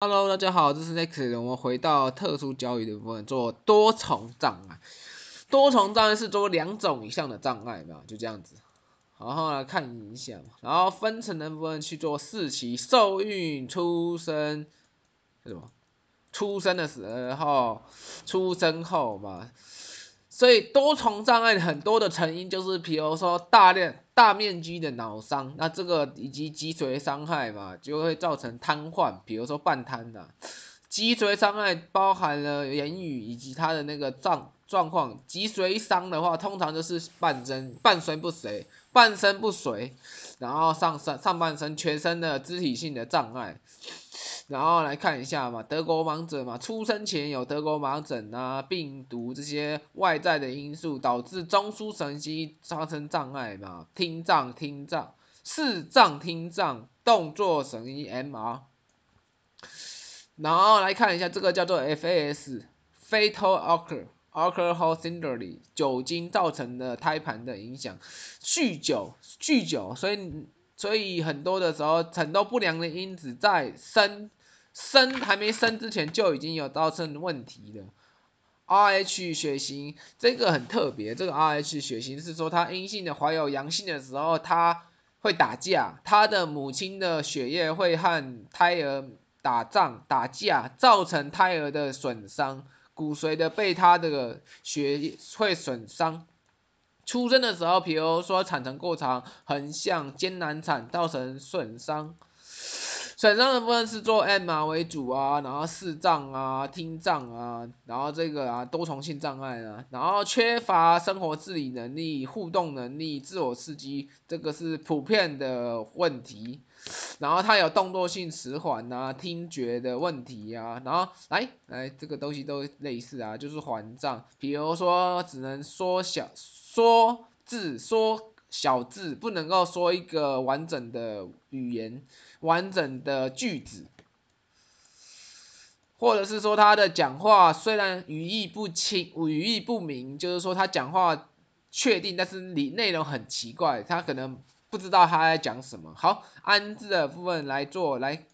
Hello，大家好，这是 Next，我们回到特殊教育的部分，做多重障碍。多重障碍是做两种以上的障碍，吧？就这样子，然后来看一下，然后分层的部分去做四期，受孕、出生，什么？出生的时候，出生后嘛。所以多重障碍很多的成因就是，比如说大量大面积的脑伤，那这个以及脊髓伤害嘛，就会造成瘫痪，比如说半瘫的脊髓伤害包含了言语以及他的那个状状况。脊髓伤的话，通常就是半身半身不遂，半身不遂，然后上身上半身全身的肢体性的障碍。然后来看一下嘛，德国盲者嘛，出生前有德国盲疹啊，病毒这些外在的因素导致中枢神经发生障碍嘛，听障听障，视障听障，动作神经 MR。然后来看一下这个叫做 FAS，Fatal Alcohol Syndrome，酒精造成的胎盘的影响，酗酒酗酒，所以所以很多的时候很多不良的因子在生。生还没生之前就已经有造成问题的，Rh 血型这个很特别，这个 Rh 血型是说他阴性的怀有阳性的时候，他会打架，他的母亲的血液会和胎儿打仗打架，造成胎儿的损伤，骨髓的被他的血液会损伤，出生的时候，比如说产程过长，横向艰难产造成损伤。损伤的部分是做 M 啊为主啊，然后视障啊，听障啊，然后这个啊，多重性障碍啊，然后缺乏生活自理能力、互动能力、自我刺激，这个是普遍的问题。然后他有动作性迟缓啊，听觉的问题啊，然后来来，这个东西都类似啊，就是环障，比如说只能缩小缩字缩小字不能够说一个完整的语言，完整的句子，或者是说他的讲话虽然语义不清，语义不明，就是说他讲话确定，但是你内容很奇怪，他可能不知道他在讲什么。好，安置的部分来做来，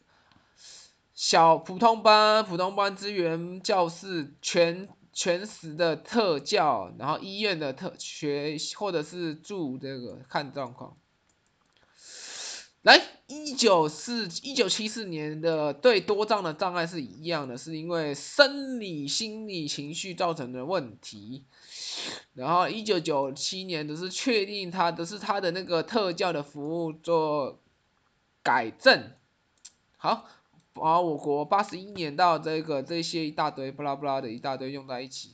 小普通班、普通班资源教室全。全时的特教，然后医院的特学或者是住这个看状况。来，一九四一九七四年的对多障的障碍是一样的，是因为生理、心理、情绪造成的问题。然后一九九七年的是确定它，的是它的那个特教的服务做改正。好。把我国八十一年到这个这些一大堆不拉不拉的一大堆用在一起，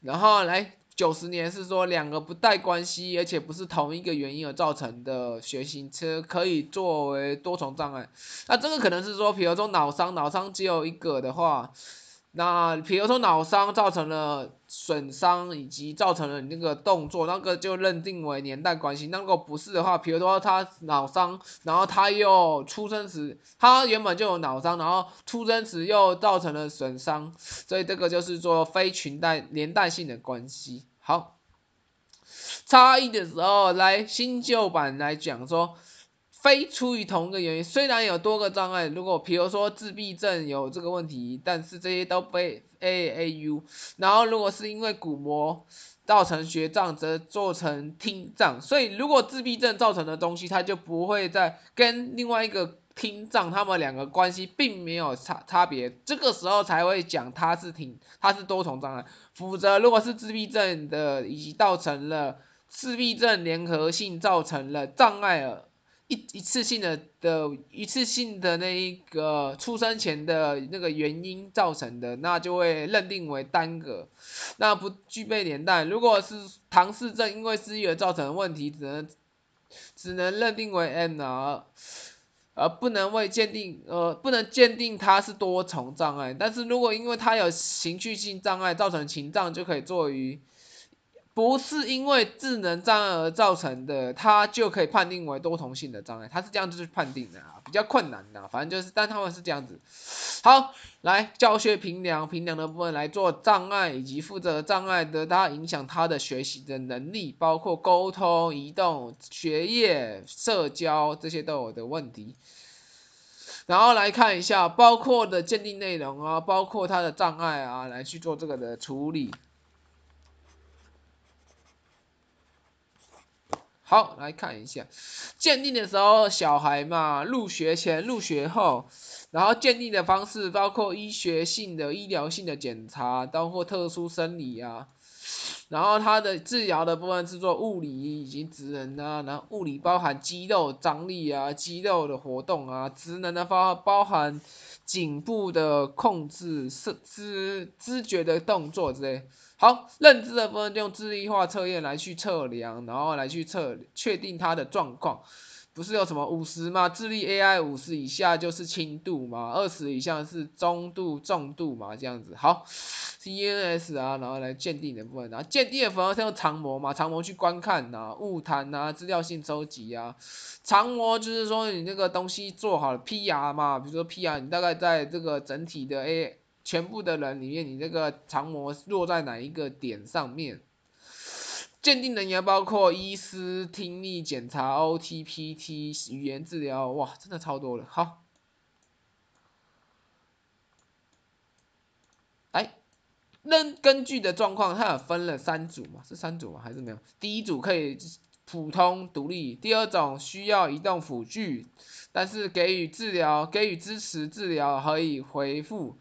然后来九十年是说两个不带关系，而且不是同一个原因而造成的学行车可以作为多重障碍，那这个可能是说比如说脑伤，脑伤只有一个的话。那比如说脑伤造成了损伤，以及造成了你那个动作，那个就认定为年代关系。那如果不是的话，比如说他脑伤，然后他又出生时，他原本就有脑伤，然后出生时又造成了损伤，所以这个就是说非群带连带性的关系。好，差异的时候来新旧版来讲说。非出于同一个原因，虽然有多个障碍，如果比如说自闭症有这个问题，但是这些都被 A A U。然后如果是因为鼓膜造成学障，则做成听障。所以如果自闭症造成的东西，它就不会在跟另外一个听障，他们两个关系并没有差差别。这个时候才会讲它是听，它是多重障碍。否则如果是自闭症的，已经造成了自闭症联合性造成了障碍了。一一次性的的一次性的那一个出生前的那个原因造成的，那就会认定为单个，那不具备年代。如果是唐氏症因为失忆而造成的问题，只能只能认定为 NR，而不能为鉴定呃不能鉴定它是多重障碍。但是如果因为它有情绪性障碍造成情障就可以做于。不是因为智能障碍而造成的，它就可以判定为多重性的障碍，它是这样子去判定的啊，比较困难的，反正就是，但他们是这样子。好，来教学评量评量的部分来做障碍以及负责障碍的它影响他的学习的能力，包括沟通、移动、学业、社交这些都有的问题。然后来看一下包括的鉴定内容啊，包括他的障碍啊，来去做这个的处理。好，来看一下鉴定的时候，小孩嘛，入学前、入学后，然后鉴定的方式包括医学性的、医疗性的检查，包括特殊生理啊。然后它的治疗的部分是做物理以及职能啊，然后物理包含肌肉张力啊、肌肉的活动啊，职能的话包含颈部的控制、是知知觉的动作之类。好，认知的部分就用智力化测验来去测量，然后来去测确定它的状况。不是有什么五十嘛，智力 A I 五十以下就是轻度嘛，二十以下是中度、重度嘛，这样子。好，C N S 啊，然后来鉴定的部分啊，鉴定的部分是用长模嘛，长模去观看呐，物谈啊、资料性收集啊。长模就是说你那个东西做好了 P R 嘛，比如说 P R，你大概在这个整体的 A 全部的人里面，你那个长模落在哪一个点上面？鉴定人员包括医师、听力检查、OTPT、语言治疗，哇，真的超多了。好，哎，根根据的状况，它有分了三组嘛，是三组吗？还是没有？第一组可以普通独立，第二种需要移动辅具，但是给予治疗，给予支持治疗可以回复，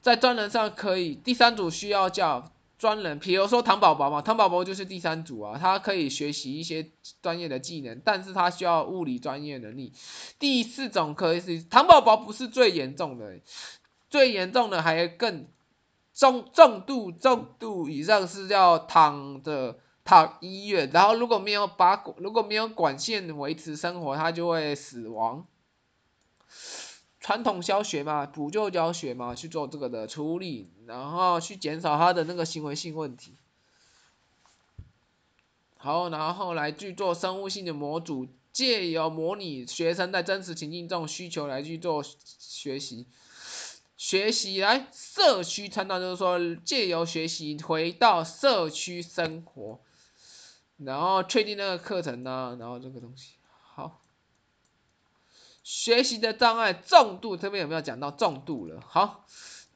在专人上可以。第三组需要叫。专人，比如说唐宝宝嘛，唐宝宝就是第三组啊，他可以学习一些专业的技能，但是他需要物理专业能力。第四种可以，是唐宝宝不是最严重的，最严重的还更重，重度、重度以上是要躺着躺医院，然后如果没有把如果没有管线维持生活，他就会死亡。传统教学嘛，补救教学嘛，去做这个的处理，然后去减少他的那个行为性问题。好，然后来去做生物性的模组，借由模拟学生在真实情境中需求来去做学习，学习来社区参照，就是说借由学习回到社区生活，然后确定那个课程啊，然后这个东西。学习的障碍重度这边有没有讲到重度了？好，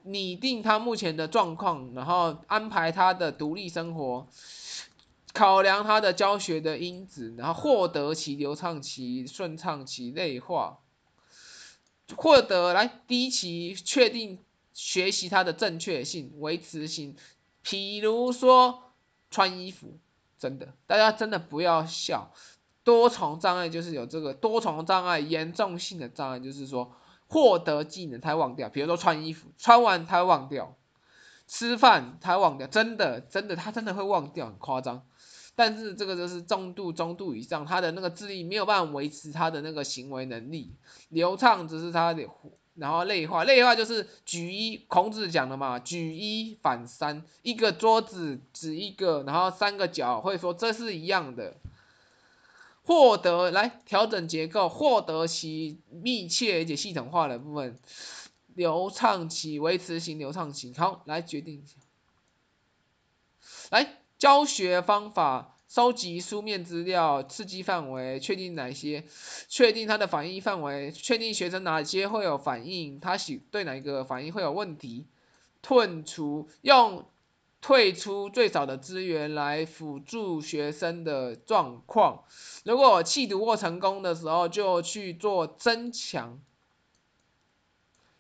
拟定他目前的状况，然后安排他的独立生活，考量他的教学的因子，然后获得其流畅期、顺畅期内化，获得来一期，确定学习它的正确性、维持性，譬如说穿衣服，真的，大家真的不要笑。多重障碍就是有这个多重障碍严重性的障碍，就是说获得技能他忘掉，比如说穿衣服穿完他忘掉，吃饭他忘掉，真的真的他真的会忘掉，很夸张。但是这个就是重度、中度以上，他的那个智力没有办法维持他的那个行为能力流畅，只是他的然后内化，内化就是举一，孔子讲的嘛，举一反三，一个桌子指一个，然后三个角会说这是一样的。获得来调整结构，获得其密切而且系统化的部分，流畅期维持型流畅期，好，来决定一下，来教学方法，收集书面资料，刺激范围，确定哪些，确定它的反应范围，确定学生哪些会有反应，他喜对哪一个反应会有问题，剔除用。退出最少的资源来辅助学生的状况，如果弃读或成功的时候就去做增强，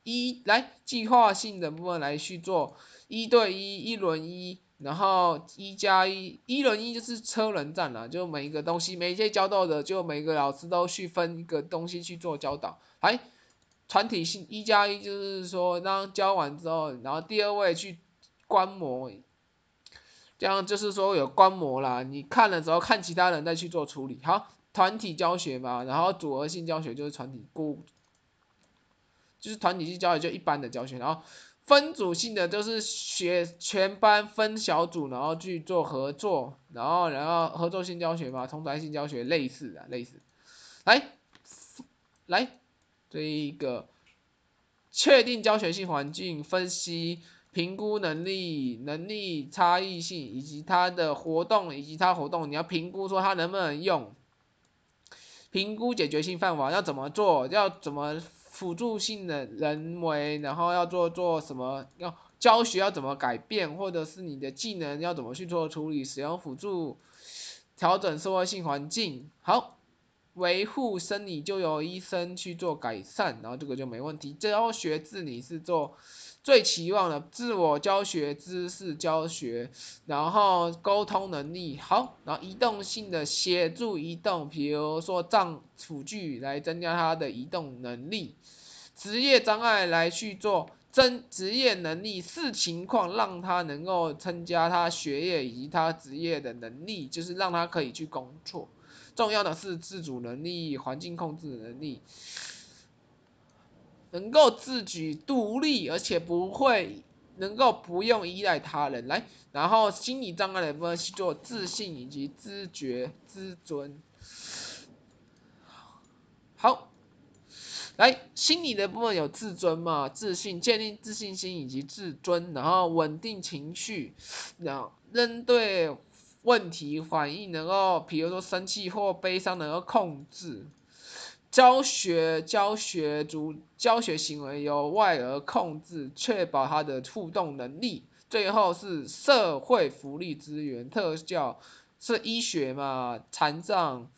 一来计划性的部分来去做一对一、一轮一，然后一加一、一轮一就是车轮战了，就每一个东西每一届教到的就每个老师都去分一个东西去做教导，还团体性一加一就是说当教完之后，然后第二位去观摩。这样就是说有观摩啦，你看了之后看其他人再去做处理。好，团体教学嘛，然后组合性教学就是团体，固就是团体性教学就一般的教学，然后分组性的就是学全班分小组，然后去做合作，然后然后合作性教学嘛，同台性教学类似的类似。来，来这一个确定教学性环境分析。评估能力、能力差异性以及它的活动以及它活动，你要评估说它能不能用。评估解决性范围要怎么做，要怎么辅助性的人为，然后要做做什么，要教学要怎么改变，或者是你的技能要怎么去做处理，使用辅助调整社会性环境。好。维护生理就由医生去做改善，然后这个就没问题。教学自理是做最期望的，自我教学、知识教学，然后沟通能力好，然后移动性的协助移动，比如说杖、辅具来增加他的移动能力。职业障碍来去做增职业能力，视情况让他能够参加他学业以及他职业的能力，就是让他可以去工作。重要的是自主能力、环境控制能力，能够自己独立，而且不会能够不用依赖他人来。然后心理障碍的部分是做自信以及知觉、自尊。好，来心理的部分有自尊嘛、自信、建立自信心以及自尊，然后稳定情绪，然后应对。问题反应能够，比如说生气或悲伤能够控制，教学教学主教学行为由外而控制，确保他的互动能力。最后是社会福利资源，特教是医学嘛，残障，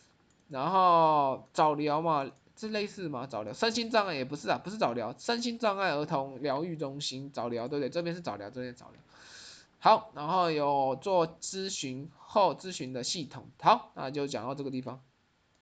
然后早疗嘛，是类似嘛早疗，身心障碍也不是啊，不是早疗，身心障碍儿童疗愈中心早疗对不对？这边是早疗，这边早疗。好，然后有做咨询后咨询的系统，好，那就讲到这个地方。